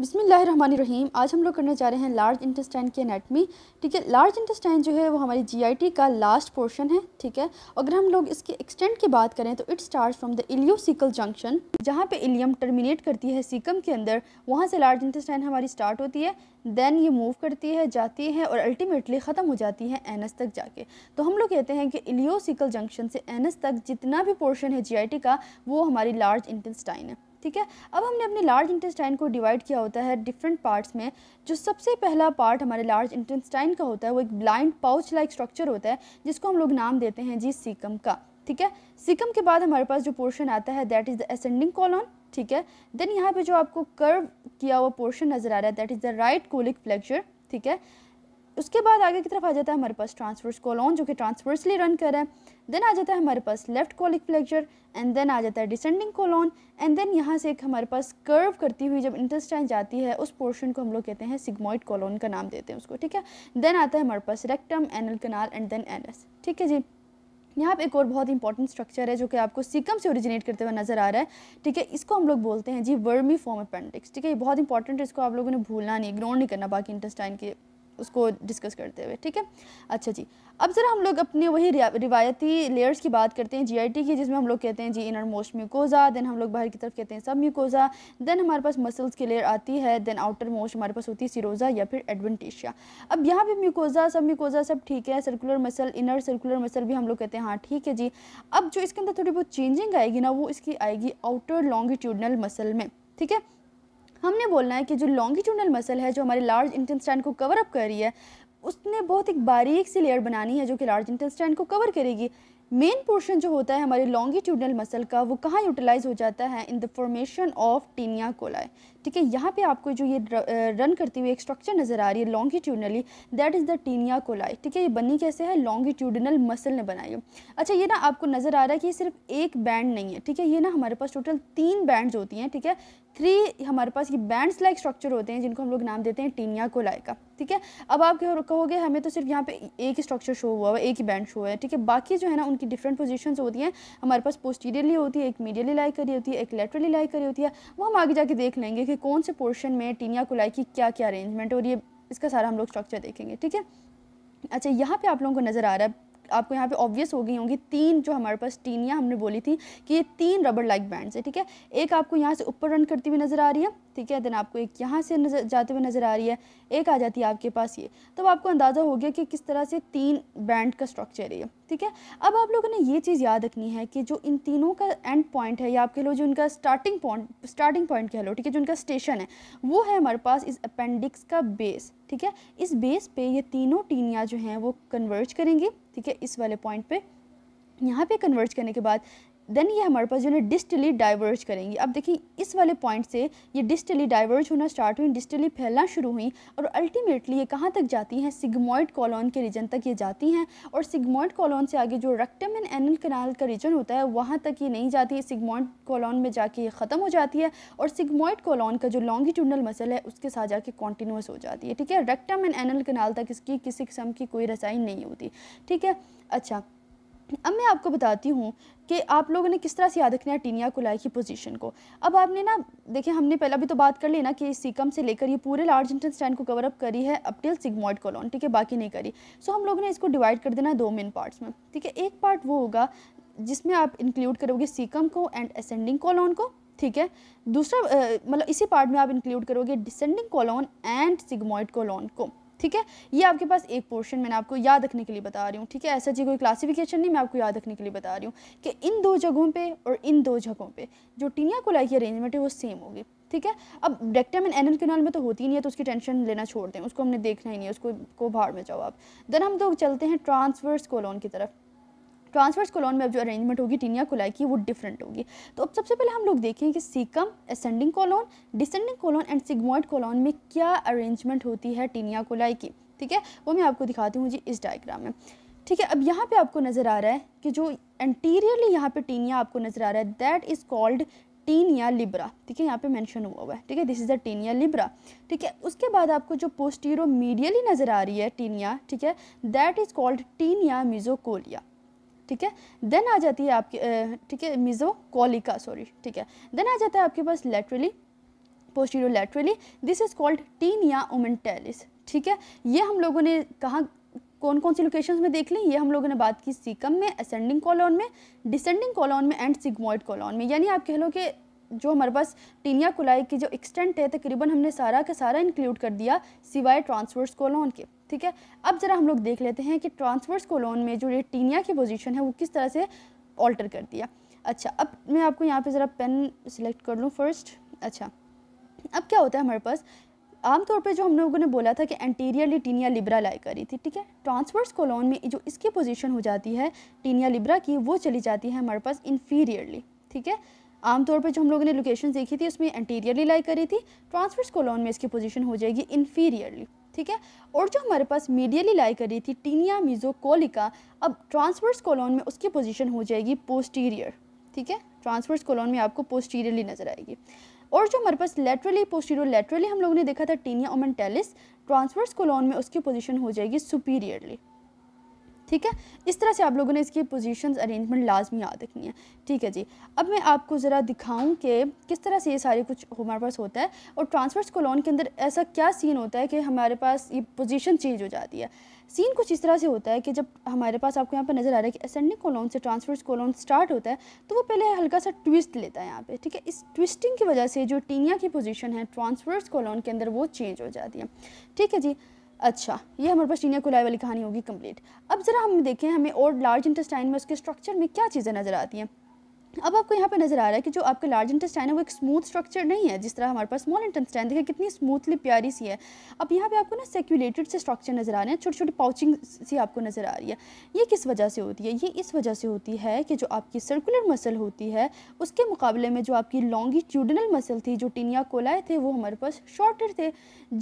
बिसमीम आज हम लोग करने जा रहे हैं लार्ज इंटेस्टाइन की एनाटमी ठीक है लार्ज इंटेस्टाइन जो है वो हमारी जीआईटी का लास्ट पोर्शन है ठीक है अगर हम लोग इसके एक्सटेंट की बात करें तो it start from the ileocecal junction जहाँ पे इलियम टर्मिनेट करती है सीकम के अंदर वहाँ से लार्ज इंटेस्टाइन हमारी स्टार्ट होती है देन ये मूव करती है जाती है और अल्टीमेटली ख़त्म हो जाती है एनस तक जाके तो हम लोग कहते हैं कि इलियोसिकल जंक्शन से एनस तक जितना भी पोर्शन है जीआईटी का वो हमारी लार्ज इंटेस्टाइन है ठीक है अब हमने अपने लार्ज इंटेस्टाइन को डिवाइड किया होता है डिफरेंट पार्ट्स में जो सबसे पहला पार्ट हमारे लार्ज इंटेस्टाइन का होता है वो एक ब्लाइंड पाउच लाइक स्ट्रक्चर होता है जिसको हम लोग नाम देते हैं जी सीकम का ठीक है सीकम के बाद हमारे पास जो पोर्शन आता है that is the ascending colon ठीक है देन यहाँ पे जो आपको कर्व किया हुआ पोर्शन नज़र आ रहा है that is the right colic flexure ठीक है उसके बाद आगे की तरफ आ जाता है हमारे पास ट्रांसवर्स कॉलोन जो कि ट्रांसवर्सली रन कर रहा है देन आ जाता है हमारे पास left colic flexure and then आ जाता है डिसेंडिंग कॉलोन एंड देन यहाँ से एक हमारे पास कर्व करती हुई जब इंटेस्टाइन जाती है उस पोर्शन को हम लोग कहते हैं सिग्मोइड कॉलोन का नाम देते हैं उसको ठीक है देन आता है हमारे पास rectum anal canal and then anus ठीक है जी यहाँ पे एक और बहुत इंपॉर्टेंट स्ट्रक्चर है जो कि आपको सीकम से ओरिजिनेट करते हुए नजर आ रहा है ठीक है इसको हम लोग बोलते हैं जी वर्मी फॉर्म अपेंडिक्स ठीक है ये बहुत इंपॉर्टेंट है इसको आप लोगों ने भूलना नहीं इग्नोर नहीं करना बाकी इंटेस्टाइन के उसको डिस्कस करते हुए ठीक है अच्छा जी अब ज़रा हम लोग अपने वही रिवायती लेयर्स की बात करते हैं जीआईटी की जिसमें हम लोग कहते हैं जी इनर मोस्ट म्यूकोज़ा देन हम लोग बाहर की तरफ कहते हैं सब म्यूकोज़ा देन हमारे पास मसल्स की लेयर आती है देन आउटर मोस्ट हमारे पास होती है सिरोज़ा या फिर एडवेंटिशिया अब यहाँ भी म्यूकोज़ा सब म्यूकोज़ा सब ठीक है circular muscle inner circular muscle भी हम लोग कहते हैं हाँ ठीक है जी अब जो इसके अंदर थोड़ी बहुत चेंजिंग आएगी ना वो इसकी आएगी आउटर लॉन्गिट्यूडनल मसल में ठीक है हमने बोलना है कि जो लॉन्गिट्यूडल मसल है जो हमारे लार्ज इंटेस्टाइन को कवर अप कर रही है उसने बहुत एक बारीक सी लेयर बनानी है जो कि लार्ज इंटेस्टाइन को कवर करेगी मेन पोर्शन जो होता है हमारे लॉन्गिट्यूडनल मसल का वो कहाँ यूटिलाइज हो जाता है in the formation of taenia coli ठीक है यहाँ पे आपको जो ये रन करती हुई एक स्ट्रक्चर नज़र आ रही है longitudinally that is the taenia coli ठीक है ये बनी कैसे है लॉन्गिट्यूडनल मसल ने बनाई है अच्छा ये ना आपको नज़र आ रहा है कि सिर्फ एक बैंड नहीं है ठीक है ये ना हमारे पास टोटल तीन बैंड होती हैं ठीक है थ्री हमारे पास ये बैंड्स लाइक स्ट्रक्चर होते हैं जिनको हम लोग नाम देते हैं टीनिया कोलाई का ठीक है अब आप कहोगे हमें तो सिर्फ यहाँ पे एक ही स्ट्रक्चर शो हुआ है एक ही बैंड शो है ठीक है बाकी जो है ना उनकी डिफरेंट पोजिशन होती हैं हमारे पास पोस्टीरियरली होती है एक मीडियली लाइक करी होती है एक लेटरली लाइक करी होती है वो हम आगे जाके देख लेंगे कि कि कौन से पोर्शन में टीनिया कुलाई की क्या क्या अरेंजमेंट है और ये इसका सारा हम लोग स्ट्रक्चर देखेंगे ठीक है अच्छा यहाँ पे आप लोगों को नज़र आ रहा है आपको यहाँ पे ऑब्वियस हो गई होंगी तीन जो हमारे पास टीनिया हमने बोली थी कि ये तीन रबर लाइक बैंड्स है ठीक है एक आपको यहाँ से ऊपर रन करती हुई नज़र आ रही है ठीक है देन आपको एक यहाँ से नजर जाते हुए नज़र आ रही है एक आ जाती है आपके पास ये तब तो आपको अंदाज़ा हो गया कि किस तरह से तीन बैंड का स्ट्रक्चर है ठीक है अब आप लोगों ने ये चीज़ याद रखनी है कि जो इन तीनों का एंड पॉइंट है या आप कह लो जो उनका स्टार्टिंग पॉइंट स्टार्टिंग पॉइंट कह लो ठीक है जो उनका स्टेशन है वो है हमारे पास इस अपेंडिक्स का बेस ठीक है इस बेस पे ये तीनों टीनियाँ जो हैं वो कन्वर्ज करेंगी ठीक है इस वाले पॉइंट पर यहाँ पे कन्वर्ज करने के बाद देन ये हमारे पास जो है डिस्टली डाइवर्ज करेंगी अब देखिए इस वाले पॉइंट से ये डिस्टली डाइवर्ज होना स्टार्ट हुई डिस्टली फैलना शुरू हुई और अल्टीमेटली ये कहाँ तक जाती हैं सिगमोइड कॉलोन के रीजन तक ये जाती हैं और सिगमोइड कॉलोन से आगे जो रक्टम एंड एनल कनाल का रीजन होता है वहाँ तक ये नहीं जाती सिगमोइड कॉलोन में जाके ये ख़त्म हो जाती है और सिगमोइड कॉलोन का जो लॉन्गिट्यूडनल मसल है उसके साथ जाके कॉन्टीन्यूस हो जाती है ठीक है रेक्टम एंड एनल कनाल तक इसकी किसी किस्म की कोई रसाई नहीं होती ठीक है अच्छा अब मैं आपको बताती हूँ कि आप लोगों ने किस तरह से याद रखना है टीनिया कुलाई की पोजीशन को अब आपने ना देखिए हमने पहले भी तो बात कर ली ना कि सीकम से लेकर ये पूरे लार्ज इंटन स्टैंड को कवर अप करी है अपटिल टिल कॉलोन ठीक है बाकी नहीं करी सो हम लोगों ने इसको डिवाइड कर देना दो मेन पार्ट्स में ठीक है एक पार्ट वो होगा जिसमें आप इंक्लूड करोगे सीकम को एंड असेंडिंग कॉलोन को ठीक है दूसरा मतलब इसी पार्ट में आप इंक्लूड करोगे descending colon and sigmoid colon को ठीक है ये आपके पास एक पोर्शन मैंने आपको याद रखने के लिए बता रही हूँ ठीक है ऐसा जी कोई क्लासिफिकेशन नहीं मैं आपको याद रखने के लिए बता रही हूँ कि इन दो जगहों पे और इन दो जगहों पे जो टीनिया कोलाई की अरेंजमेंट है वो सेम होगी ठीक है अब रेक्टम एनल कैनाल में तो होती ही नहीं है तो उसकी टेंशन लेना छोड़ दें उसको हमने देखना ही नहीं है उसको को भाड़ में जाओ आप देन हम लोग तो चलते हैं ट्रांसवर्स कोलोन की तरफ ट्रांसफर्स कॉलोन में अब जो अरेंजमेंट होगी टीनिया कोलाई की वो डिफरेंट होगी तो अब सबसे पहले हम लोग देखें कि caecum ascending colon descending colon and sigmoid colon में क्या अरेंजमेंट होती है टीनिया कोलाई की ठीक है वो मैं आपको दिखाती हूँ जी इस डायग्राम में ठीक है अब यहाँ पे आपको नज़र आ रहा है कि जो एंटीरियरली यहाँ पे टीनिया आपको नज़र आ रहा है that is called taenia libera ठीक है यहाँ पे मेंशन हुआ हुआ है ठीक है this is the taenia libera ठीक है उसके बाद आपको जो पोस्टीरो मीडियली नज़र आ रही है टीनिया ठीक है that is called taenia mesocolica ठीक है देन आ जाती है आपकी ठीक है मिजो कॉलिका सॉरी ठीक है देन आ जाता है आपके पास laterally posterolaterally this is called taenia omentalis ठीक है ये हम लोगों ने कहाँ कौन कौन सी लोकेशंस में देख ली ये हम लोगों ने बात की सीकम में असेंडिंग कॉलोन में डिसेंडिंग कॉलोन में एंड सिग्मोइड कॉलोन में यानी आप कह लो कि जो हमारे पास टीनिया कुलाई की जो एक्सटेंट है तकरीबन हमने सारा का सारा इंक्लूड कर दिया सिवाय ट्रांसवर्स कॉलोन के ठीक है अब ज़रा हम लोग देख लेते हैं कि ट्रांसवर्स कोलोन में जो रेटिनिया की पोजीशन है वो किस तरह से ऑल्टर कर दिया अच्छा अब मैं आपको यहाँ पे ज़रा पेन सिलेक्ट कर लूँ फर्स्ट अच्छा अब क्या होता है हमारे पास आमतौर पे जो हम लोगों ने बोला था कि एंटीरियर टीनिया लिब्रा लाई करी थी ठीक है ट्रांसवर्स कोलोन में जो इसकी पोजीशन हो जाती है टीनिया लिब्रा की वो चली जाती है हमारे पास इन्फीरियरली ठीक है आमतौर पर जो हम लोगों ने लोकेशन देखी थी उसमें एंटीरियरली लाई करी थी ट्रांसवर्स कोलोन में इसकी पोजीशन हो जाएगी इन्फीरियरली ठीक है और जो हमारे पास मीडियली लाई कर रही थी टीनिया कोलिका अब ट्रांसवर्स कोलोन में उसकी पोजीशन हो जाएगी पोस्टीरियर ठीक है ट्रांसवर्स कोलोन में आपको पोस्टीरियरली नजर आएगी और जो हमारे पास लेटरली पोस्टीरियर लेटरली हम लोगों ने देखा था टीनिया ओमेंटेलिस ट्रांसवर्स कोलोन में उसकी पोजिशन हो जाएगी सुपीरियरली ठीक है इस तरह से आप लोगों ने इसकी पोजीशन अरेंजमेंट लाजमी याद रखनी है ठीक है जी अब मैं आपको ज़रा दिखाऊं कि किस तरह से ये सारे कुछ हमारे पास होता है और ट्रांसफर्स कोलोन के अंदर ऐसा क्या सीन होता है कि हमारे पास ये पोजीशन चेंज हो जाती है सीन कुछ इस तरह से होता है कि जब हमारे पास आपको यहाँ पर नज़र आ रहा है कि असेंडिंग कोलोन से ट्रांसफर्स कोलोन स्टार्ट होता है तो वो पहले हल्का सा ट्विस्ट लेता है यहाँ पे ठीक है इस ट्विस्टिंग की वजह से जो टीनिया की पोजीशन है ट्रांसफर्स कोलोन के अंदर वो चेंज हो जाती है ठीक है जी अच्छा ये हमारे पास चीनिया कुलाई वाली कहानी होगी कंप्लीट अब ज़रा हम देखें हमें और लार्ज इंटेस्टाइन में उसके स्ट्रक्चर में क्या चीज़ें नज़र आती हैं अब आपको यहाँ पे नजर आ रहा है कि जो आपका लार्ज इंटेस्टाइन है वो एक स्मूथ स्ट्रक्चर नहीं है जिस तरह हमारे पास स्मॉल इंटेस्टाइन देखिए कितनी स्मूथली प्यारी सी है अब यहाँ पे आपको ना सेक्यूलेटेड से स्ट्रक्चर नजर आ रहे हैं छोटी छोटी पाउचिंग सी आपको नजर आ रही है ये किस वजह से होती है ये इस वजह से होती है कि जो आपकी सर्कुलर मसल होती है उसके मुकाबले में जो आपकी लॉन्गिट्यूडनल मसल थी जो टिनिया कोलाए थे वो हमारे पास शॉर्टर थे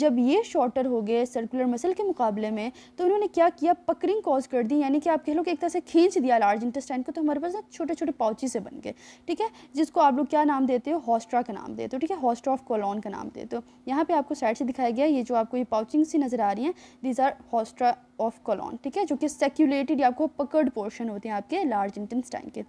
जब ये शॉर्टर हो गए सर्कुलर मसल के मुकाबले में तो उन्होंने क्या किया पकरिंग कॉज कर दी यानी कि आप कह लो कि एक तरह से खींच दिया लार्ज इंटेस्टाइन को तो हमारे पास ना छोटे छोटे पाउची से बन के ठीक है जिसको आप लोग क्या नाम देते हो हॉस्ट्रा का नाम देते हो ठीक है हॉस्ट्रा ऑफ कोलॉन का नाम देते हो यहाँ पे आपको साइड से दिखाया गया ये जो आपको ये पाउचिंग सी नज़र आ रही हैं these are haustra of colon ठीक है जो कि सेक्यूलेटेड आपको पकड़ पोर्शन होते हैं आपके लार्ज इंटेस्टाइन के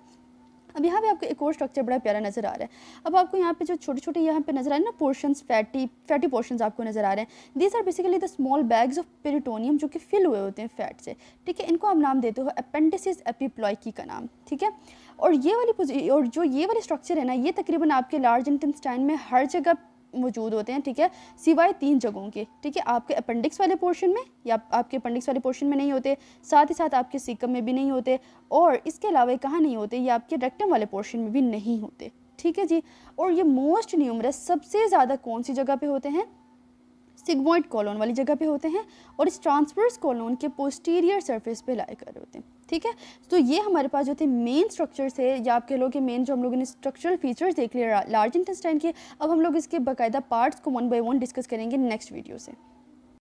अब यहाँ पे आपको एक और स्ट्रक्चर बड़ा प्यारा नज़र आ रहा है अब आपको यहाँ पे जो छोटे छोटे यहाँ पे नज़र आ रहे हैं ना पोर्शन फैटी फैटी पोर्शन आपको नज़र आ रहे हैं these are basically the small bags of peritoneum जो कि फिल हुए होते हैं फैट से ठीक है इनको हम नाम देते हो अपेंडिसिस एपीप्लॉकी का नाम ठीक है और ये वाली और जो ये वाली स्ट्रक्चर है ना ये तकरीबन आपके लार्ज इंटेस्टाइन में हर जगह मौजूद होते हैं ठीक है सिवाय तीन जगहों के ठीक है आपके अपेंडिक्स वाले पोर्शन में या आपके अपेंडिक्स वाले पोर्शन में नहीं होते साथ ही साथ आपके सिकम में भी नहीं होते और इसके अलावा ये कहाँ नहीं होते ये आपके रेक्टम वाले पोर्शन में भी नहीं होते ठीक है जी और ये मोस्ट न्यूमरस सबसे ज़्यादा कौन सी जगह पे होते हैं सिग्मोइड कॉलोन वाली जगह पे होते हैं और इस ट्रांसवर्स कॉलोन के पोस्टीरियर सरफेस पे लाए कर होते हैं ठीक है तो ये हमारे पास जो थे मेन स्ट्रक्चर्स है या आप कह लो कि मेन जो हम लोगों ने स्ट्रक्चरल फीचर्स देख लिए लार्ज इंटेस्टाइन के अब हम लोग इसके बाकायदा पार्ट्स को वन बाई वन डिस्कस करेंगे नेक्स्ट वीडियो से